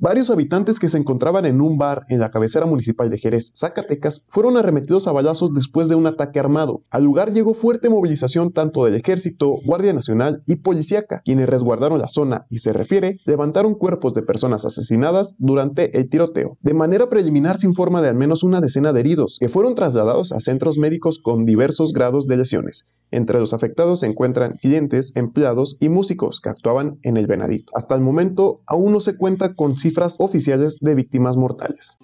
Varios habitantes que se encontraban en un bar en la cabecera municipal de Jerez, Zacatecas, fueron arremetidos a balazos después de un ataque armado. Al lugar llegó fuerte movilización tanto del ejército, Guardia Nacional y policíaca, quienes resguardaron la zona y se refiere, levantaron cuerpos de personas asesinadas durante el tiroteo. De manera preliminar se informa de al menos una decena de heridos, que fueron trasladados a centros médicos con diversos grados de lesiones. Entre los afectados se encuentran clientes, empleados y músicos que actuaban en el Venadito. Hasta el momento aún no se cuenta con cifras oficiales de víctimas mortales.